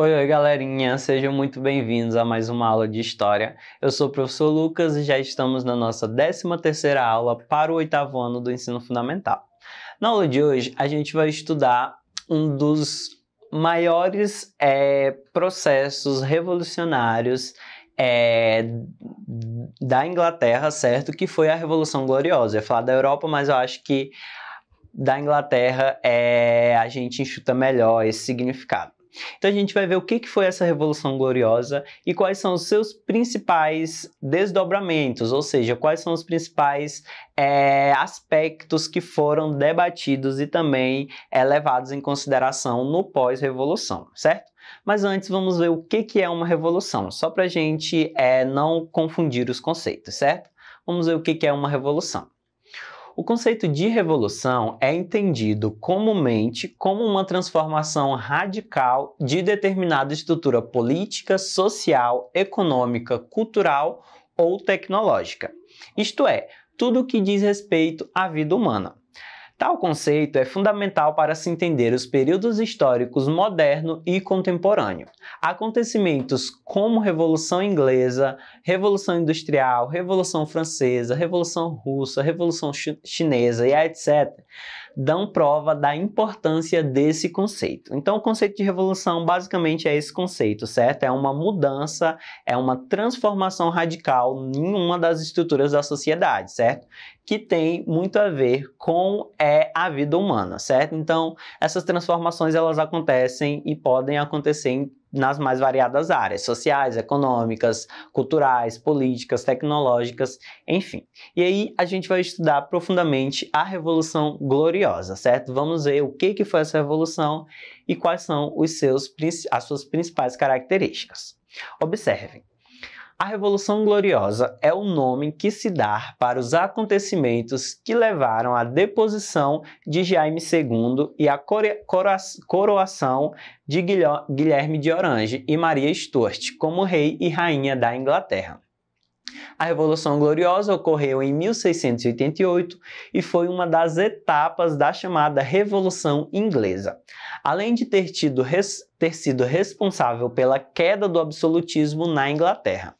Oi, oi, galerinha! Sejam muito bem-vindos a mais uma aula de História. Eu sou o professor Lucas e já estamos na nossa 13ª aula para o oitavo ano do Ensino Fundamental. Na aula de hoje, a gente vai estudar um dos maiores é, processos revolucionários é, da Inglaterra, certo? Que foi a Revolução Gloriosa. Eu ia falar da Europa, mas eu acho que da Inglaterra é, a gente enxuta melhor esse significado. Então a gente vai ver o que foi essa Revolução Gloriosa e quais são os seus principais desdobramentos, ou seja, quais são os principais é, aspectos que foram debatidos e também é, levados em consideração no pós-revolução, certo? Mas antes vamos ver o que, que é uma revolução, só para a gente é, não confundir os conceitos, certo? Vamos ver o que, que é uma revolução. O conceito de revolução é entendido comumente como uma transformação radical de determinada estrutura política, social, econômica, cultural ou tecnológica. Isto é, tudo o que diz respeito à vida humana. Tal conceito é fundamental para se entender os períodos históricos moderno e contemporâneo. Acontecimentos como Revolução Inglesa, Revolução Industrial, Revolução Francesa, Revolução Russa, Revolução Chinesa e etc. dão prova da importância desse conceito. Então, o conceito de revolução basicamente é esse conceito, certo? É uma mudança, é uma transformação radical em uma das estruturas da sociedade, certo? que tem muito a ver com é, a vida humana, certo? Então, essas transformações elas acontecem e podem acontecer em nas mais variadas áreas, sociais, econômicas, culturais, políticas, tecnológicas, enfim. E aí a gente vai estudar profundamente a Revolução Gloriosa, certo? Vamos ver o que, que foi essa revolução e quais são os seus, as suas principais características. Observem, a Revolução Gloriosa é o nome que se dá para os acontecimentos que levaram à deposição de Jaime II e à coroação de Guilherme de Orange e Maria Stuart como rei e rainha da Inglaterra. A Revolução Gloriosa ocorreu em 1688 e foi uma das etapas da chamada Revolução Inglesa. Além de ter, tido res, ter sido responsável pela queda do absolutismo na Inglaterra,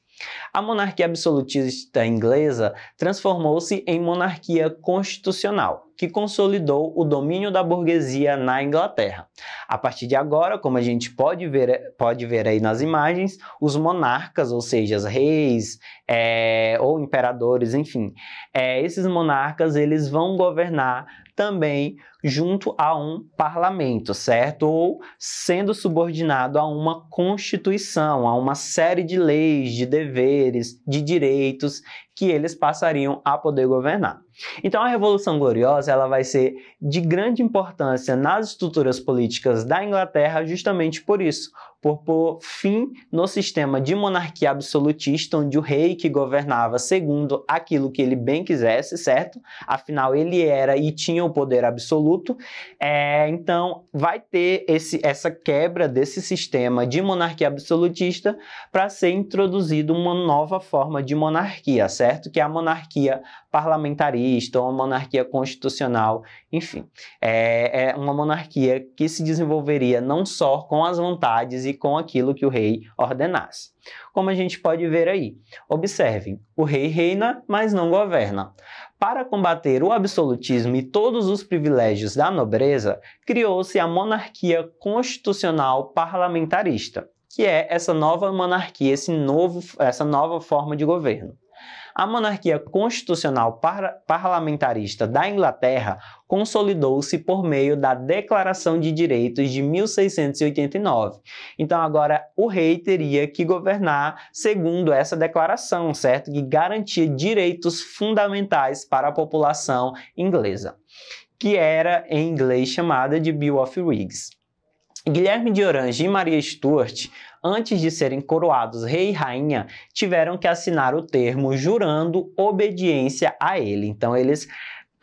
a monarquia absolutista inglesa transformou-se em monarquia constitucional que consolidou o domínio da burguesia na Inglaterra. A partir de agora, como a gente pode ver, pode ver aí nas imagens, os monarcas, ou seja, reis é, ou imperadores, enfim, é, esses monarcas eles vão governar também junto a um parlamento, certo? Ou sendo subordinado a uma constituição, a uma série de leis, de deveres, de direitos que eles passariam a poder governar. Então a Revolução Gloriosa ela vai ser de grande importância nas estruturas políticas da Inglaterra justamente por isso, por pôr fim no sistema de monarquia absolutista, onde o rei que governava segundo aquilo que ele bem quisesse, certo? Afinal, ele era e tinha o poder absoluto. É, então, vai ter esse, essa quebra desse sistema de monarquia absolutista para ser introduzido uma nova forma de monarquia, certo? Que é a monarquia parlamentarista, uma monarquia constitucional, enfim. É, é uma monarquia que se desenvolveria não só com as vontades e com aquilo que o rei ordenasse. Como a gente pode ver aí. Observem, o rei reina, mas não governa. Para combater o absolutismo e todos os privilégios da nobreza, criou-se a monarquia constitucional parlamentarista, que é essa nova monarquia, esse novo, essa nova forma de governo a monarquia constitucional par parlamentarista da Inglaterra consolidou-se por meio da Declaração de Direitos de 1689. Então agora o rei teria que governar segundo essa declaração, certo? Que garantia direitos fundamentais para a população inglesa, que era em inglês chamada de Bill of Rights. Guilherme de Orange e Maria Stuart antes de serem coroados rei e rainha, tiveram que assinar o termo jurando obediência a ele. Então, eles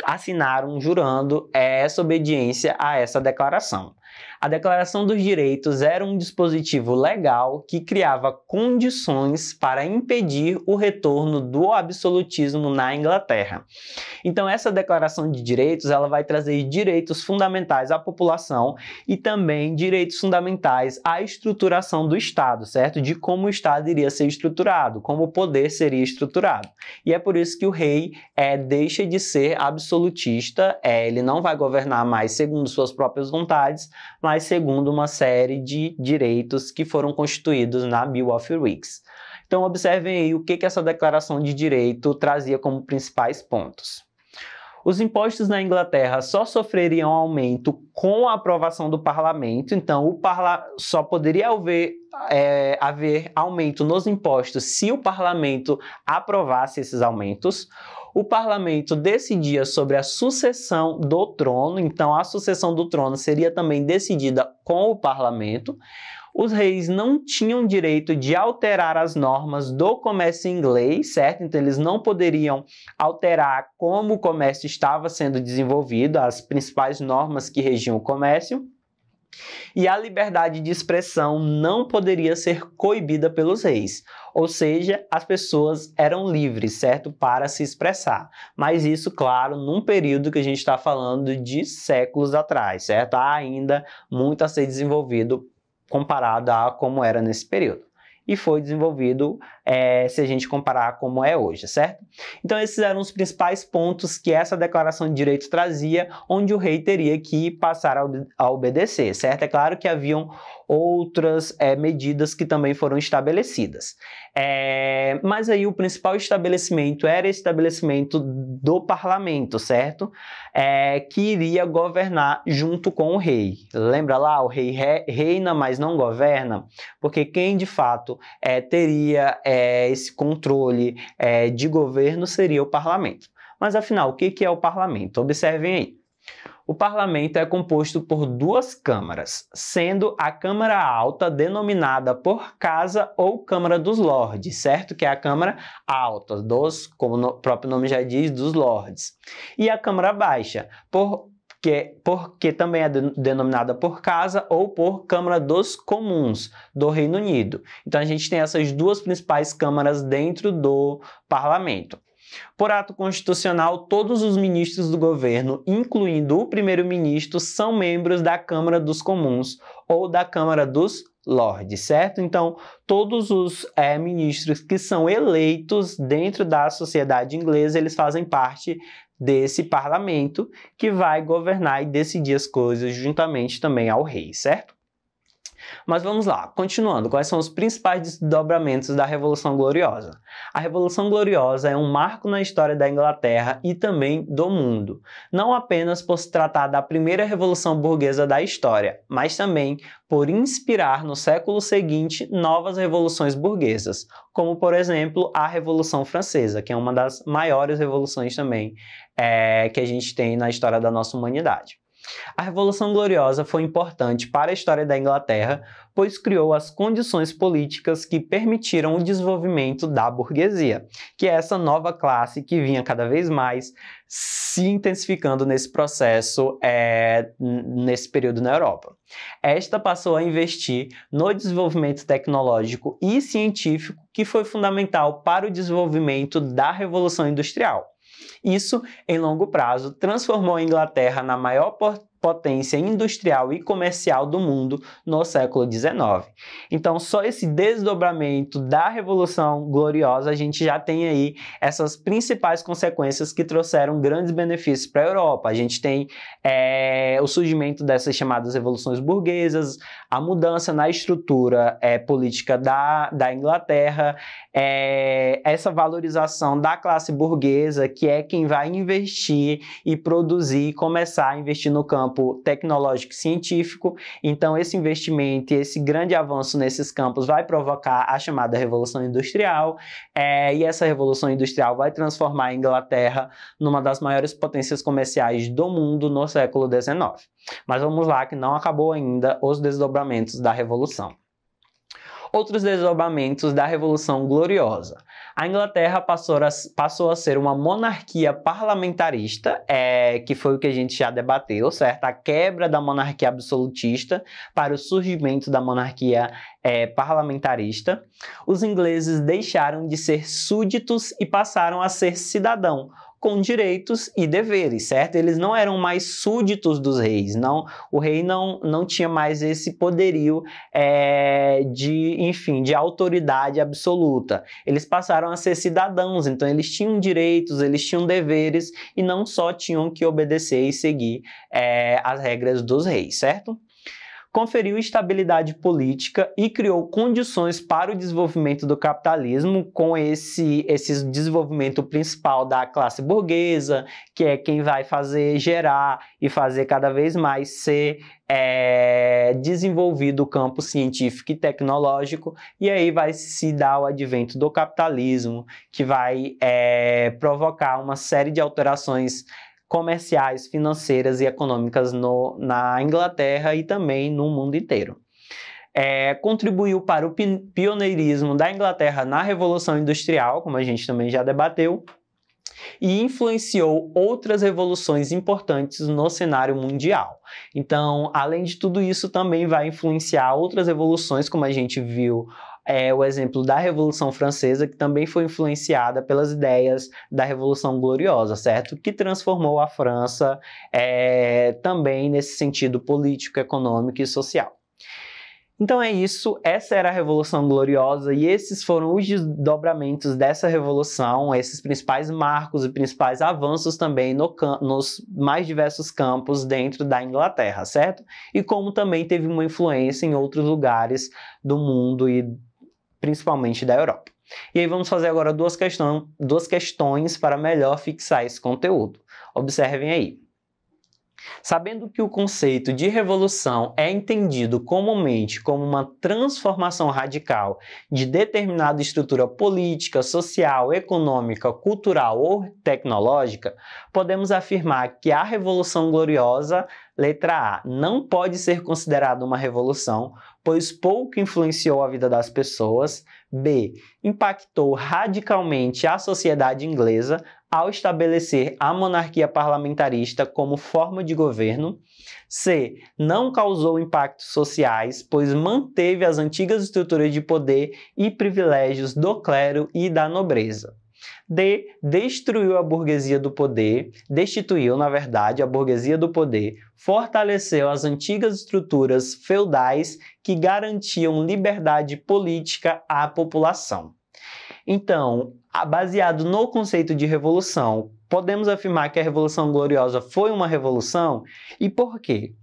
assinaram jurando essa obediência a essa declaração. A Declaração dos Direitos era um dispositivo legal que criava condições para impedir o retorno do absolutismo na Inglaterra. Então essa Declaração de Direitos, ela vai trazer direitos fundamentais à população e também direitos fundamentais à estruturação do Estado, certo? De como o Estado iria ser estruturado, como o poder seria estruturado. E é por isso que o rei é deixa de ser absolutista, é, ele não vai governar mais segundo suas próprias vontades, mas segundo uma série de direitos que foram constituídos na Bill of Rights. Então, observem aí o que, que essa declaração de direito trazia como principais pontos. Os impostos na Inglaterra só sofreriam aumento com a aprovação do parlamento, então o parla só poderia haver, é, haver aumento nos impostos se o parlamento aprovasse esses aumentos o parlamento decidia sobre a sucessão do trono, então a sucessão do trono seria também decidida com o parlamento. Os reis não tinham direito de alterar as normas do comércio inglês, certo? Então eles não poderiam alterar como o comércio estava sendo desenvolvido, as principais normas que regiam o comércio. E a liberdade de expressão não poderia ser coibida pelos reis, ou seja, as pessoas eram livres, certo, para se expressar. Mas isso, claro, num período que a gente está falando de séculos atrás, certo? Há ainda muito a ser desenvolvido comparado a como era nesse período e foi desenvolvido é, se a gente comparar como é hoje, certo? Então esses eram os principais pontos que essa declaração de direitos trazia, onde o rei teria que passar a, ob a obedecer, certo? É claro que haviam outras é, medidas que também foram estabelecidas. É, mas aí o principal estabelecimento era estabelecimento do parlamento, certo? É, que iria governar junto com o rei. Lembra lá, o rei re, reina, mas não governa? Porque quem de fato teria esse controle de governo seria o parlamento. Mas afinal, o que é o parlamento? Observem aí o parlamento é composto por duas câmaras, sendo a Câmara Alta denominada por Casa ou Câmara dos Lordes, certo? Que é a Câmara Alta, dos, como o próprio nome já diz, dos Lordes. E a Câmara Baixa, por que, porque também é denominada por Casa ou por Câmara dos Comuns do Reino Unido. Então a gente tem essas duas principais câmaras dentro do parlamento. Por ato constitucional, todos os ministros do governo, incluindo o primeiro-ministro, são membros da Câmara dos Comuns ou da Câmara dos Lordes, certo? Então, todos os é, ministros que são eleitos dentro da sociedade inglesa, eles fazem parte desse parlamento que vai governar e decidir as coisas juntamente também ao rei, certo? Mas vamos lá, continuando, quais são os principais desdobramentos da Revolução Gloriosa? A Revolução Gloriosa é um marco na história da Inglaterra e também do mundo, não apenas por se tratar da primeira revolução burguesa da história, mas também por inspirar no século seguinte novas revoluções burguesas, como por exemplo a Revolução Francesa, que é uma das maiores revoluções também é, que a gente tem na história da nossa humanidade. A Revolução Gloriosa foi importante para a história da Inglaterra, pois criou as condições políticas que permitiram o desenvolvimento da burguesia, que é essa nova classe que vinha cada vez mais se intensificando nesse processo, é, nesse período na Europa. Esta passou a investir no desenvolvimento tecnológico e científico, que foi fundamental para o desenvolvimento da Revolução Industrial. Isso, em longo prazo, transformou a Inglaterra na maior potência industrial e comercial do mundo no século XIX. Então, só esse desdobramento da Revolução Gloriosa, a gente já tem aí essas principais consequências que trouxeram grandes benefícios para a Europa. A gente tem é, o surgimento dessas chamadas revoluções burguesas, a mudança na estrutura é, política da, da Inglaterra, é, essa valorização da classe burguesa, que é quem vai investir e produzir, começar a investir no campo campo tecnológico e científico. Então, esse investimento e esse grande avanço nesses campos vai provocar a chamada Revolução Industrial, é, e essa Revolução Industrial vai transformar a Inglaterra numa das maiores potências comerciais do mundo no século XIX. Mas vamos lá, que não acabou ainda os desdobramentos da Revolução outros desdobramentos da Revolução Gloriosa. A Inglaterra passou a, passou a ser uma monarquia parlamentarista, é, que foi o que a gente já debateu, certo? A quebra da monarquia absolutista para o surgimento da monarquia é, parlamentarista. Os ingleses deixaram de ser súditos e passaram a ser cidadão, com direitos e deveres, certo? Eles não eram mais súditos dos reis, não. O rei não, não tinha mais esse poderio é, de, enfim, de autoridade absoluta. Eles passaram a ser cidadãos, então eles tinham direitos, eles tinham deveres e não só tinham que obedecer e seguir é, as regras dos reis, certo? conferiu estabilidade política e criou condições para o desenvolvimento do capitalismo, com esse, esse desenvolvimento principal da classe burguesa, que é quem vai fazer gerar e fazer cada vez mais ser é, desenvolvido o campo científico e tecnológico, e aí vai se dar o advento do capitalismo, que vai é, provocar uma série de alterações comerciais, financeiras e econômicas no, na Inglaterra e também no mundo inteiro. É, contribuiu para o pioneirismo da Inglaterra na Revolução Industrial, como a gente também já debateu, e influenciou outras revoluções importantes no cenário mundial. Então, além de tudo isso, também vai influenciar outras revoluções, como a gente viu é, o exemplo da Revolução Francesa, que também foi influenciada pelas ideias da Revolução Gloriosa, certo? Que transformou a França é, também nesse sentido político, econômico e social. Então é isso, essa era a Revolução Gloriosa e esses foram os desdobramentos dessa revolução, esses principais marcos e principais avanços também no, nos mais diversos campos dentro da Inglaterra, certo? E como também teve uma influência em outros lugares do mundo e principalmente da Europa. E aí vamos fazer agora duas, questão, duas questões para melhor fixar esse conteúdo. Observem aí. Sabendo que o conceito de revolução é entendido comumente como uma transformação radical de determinada estrutura política, social, econômica, cultural ou tecnológica, podemos afirmar que a Revolução Gloriosa, letra A, não pode ser considerada uma revolução, pois pouco influenciou a vida das pessoas. B. Impactou radicalmente a sociedade inglesa ao estabelecer a monarquia parlamentarista como forma de governo. C. Não causou impactos sociais, pois manteve as antigas estruturas de poder e privilégios do clero e da nobreza. D. Destruiu a burguesia do poder, destituiu, na verdade, a burguesia do poder, fortaleceu as antigas estruturas feudais que garantiam liberdade política à população. Então, baseado no conceito de revolução, podemos afirmar que a Revolução Gloriosa foi uma revolução e por quê?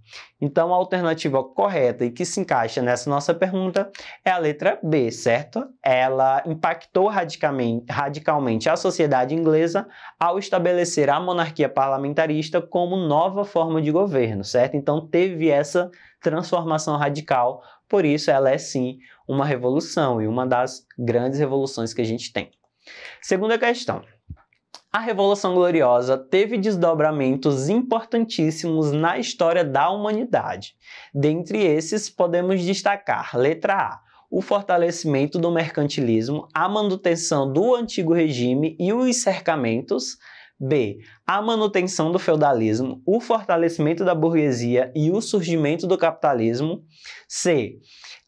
Então, a alternativa correta e que se encaixa nessa nossa pergunta é a letra B, certo? Ela impactou radicalmente a sociedade inglesa ao estabelecer a monarquia parlamentarista como nova forma de governo, certo? Então, teve essa transformação radical, por isso ela é sim uma revolução e uma das grandes revoluções que a gente tem. Segunda questão. A Revolução Gloriosa teve desdobramentos importantíssimos na história da humanidade. Dentre esses, podemos destacar: letra A, o fortalecimento do mercantilismo, a manutenção do antigo regime e os cercamentos. B. A manutenção do feudalismo, o fortalecimento da burguesia e o surgimento do capitalismo. C.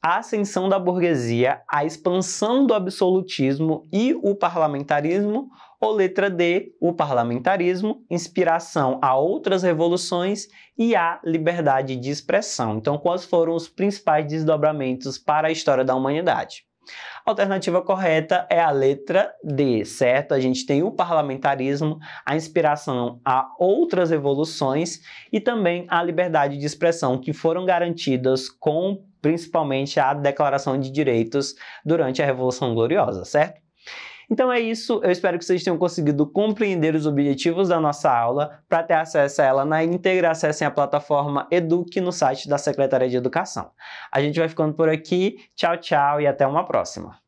A ascensão da burguesia, a expansão do absolutismo e o parlamentarismo. Ou letra D, o parlamentarismo, inspiração a outras revoluções e a liberdade de expressão. Então, quais foram os principais desdobramentos para a história da humanidade? A alternativa correta é a letra D, certo? A gente tem o parlamentarismo, a inspiração a outras evoluções e também a liberdade de expressão que foram garantidas com principalmente a Declaração de Direitos durante a Revolução Gloriosa, certo? Então é isso, eu espero que vocês tenham conseguido compreender os objetivos da nossa aula. Para ter acesso a ela na íntegra, acessem a plataforma Eduque no site da Secretaria de Educação. A gente vai ficando por aqui, tchau, tchau e até uma próxima.